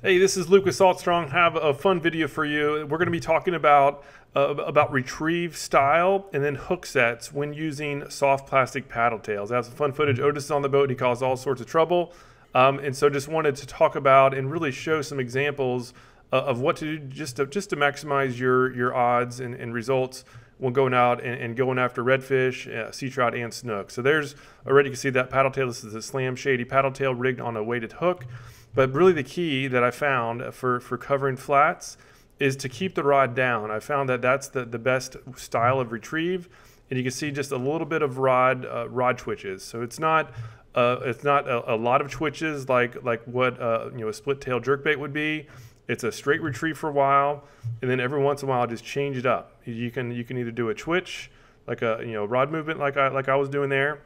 Hey, this is Lucas Saltstrong. Have a fun video for you. We're going to be talking about uh, about retrieve style and then hook sets when using soft plastic paddle tails. That's some fun footage. Otis is on the boat. He caused all sorts of trouble, um, and so just wanted to talk about and really show some examples uh, of what to do just to just to maximize your your odds and, and results when going out and, and going after redfish, uh, sea trout, and snook. So there's already you can see that paddle tail. This is a slam shady paddle tail rigged on a weighted hook. But really the key that I found for, for covering flats is to keep the rod down. I found that that's the, the best style of retrieve. And you can see just a little bit of rod uh, rod twitches. So it's not uh, it's not a, a, lot of twitches like like what uh, you know a split tail jerkbait would be. It's a straight retrieve for a while, and then every once in a while just change it up. You can you can either do a twitch like a you know rod movement like I like I was doing there.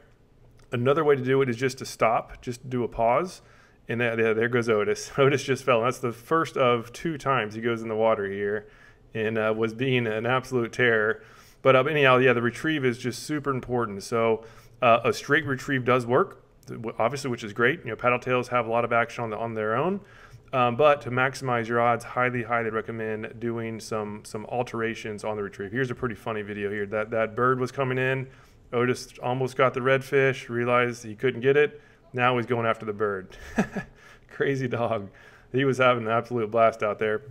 Another way to do it is just to stop, just do a pause and that, yeah, there goes Otis. Otis just fell. That's the first of two times he goes in the water here and uh, was being an absolute terror. But uh, anyhow, yeah, the retrieve is just super important. So uh, a straight retrieve does work, obviously, which is great. You know, paddle tails have a lot of action on, the, on their own. Um, but to maximize your odds, highly, highly recommend doing some some alterations on the retrieve. Here's a pretty funny video here. That that bird was coming in. Otis almost got the redfish, realized he couldn't get it, now he's going after the bird. Crazy dog. He was having an absolute blast out there.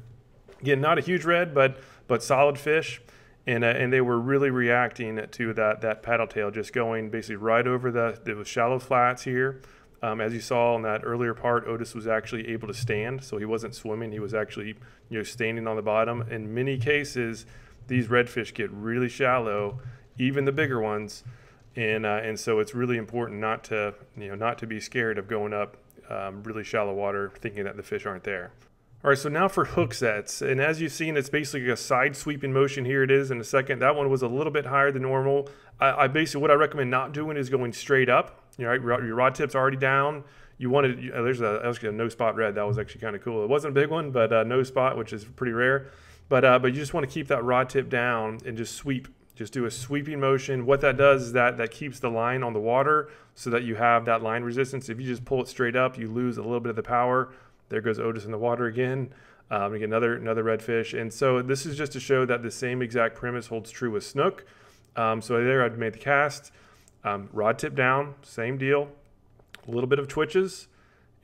Again, not a huge red, but but solid fish. And, uh, and they were really reacting to that that paddle tail just going basically right over the, the shallow flats here. Um, as you saw in that earlier part, Otis was actually able to stand, so he wasn't swimming. He was actually you know standing on the bottom. In many cases, these redfish get really shallow, even the bigger ones, and uh, and so it's really important not to you know not to be scared of going up um, really shallow water, thinking that the fish aren't there. All right, so now for hook sets. And as you've seen, it's basically a side sweeping motion. Here it is in a second. That one was a little bit higher than normal. I, I basically, what I recommend not doing is going straight up. You know, right, your rod tip's already down. You wanted, uh, there's a, actually a no spot red. That was actually kind of cool. It wasn't a big one, but uh, no spot, which is pretty rare. But, uh, but you just want to keep that rod tip down and just sweep just do a sweeping motion. What that does is that that keeps the line on the water so that you have that line resistance. If you just pull it straight up, you lose a little bit of the power. There goes Otis in the water again. Um, again, another another redfish. And so this is just to show that the same exact premise holds true with snook. Um, so there I've made the cast. Um, rod tip down, same deal. A little bit of twitches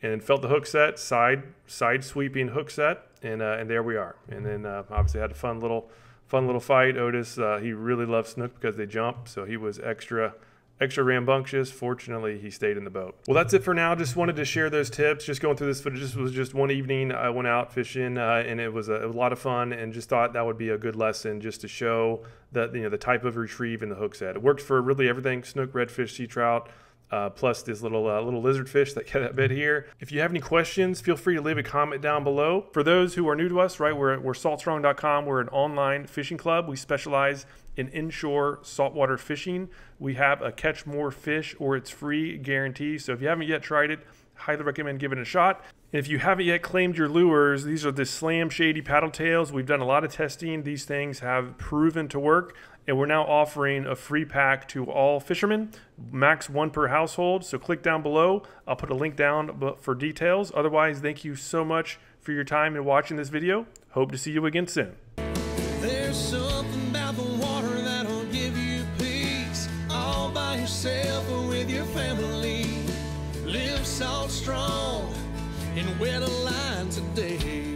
and felt the hook set, side side sweeping hook set. And, uh, and there we are. And then uh, obviously had a fun little fun little fight. Otis, uh, he really loves snook because they jump, so he was extra extra rambunctious. Fortunately, he stayed in the boat. Well, that's it for now. Just wanted to share those tips. Just going through this footage. This was just one evening I went out fishing, uh, and it was, a, it was, a, lot of fun. And just thought that would be a good lesson just to show that you know the type of retrieve and the hook set. It works for really everything: snook, redfish, sea trout. Uh, plus this little uh, little lizard fish that got that bit here. If you have any questions, feel free to leave a comment down below. For those who are new to us, right, we're, we're saltstrong.com. We're an online fishing club. We specialize in inshore saltwater fishing. We have a catch more fish or it's free guarantee. So if you haven't yet tried it, highly recommend giving it a shot. And if you haven't yet claimed your lures, these are the Slam Shady paddle tails. We've done a lot of testing. These things have proven to work and we're now offering a free pack to all fishermen, max one per household. So click down below. I'll put a link down for details. Otherwise, thank you so much for your time and watching this video. Hope to see you again soon. Live salt strong and line today.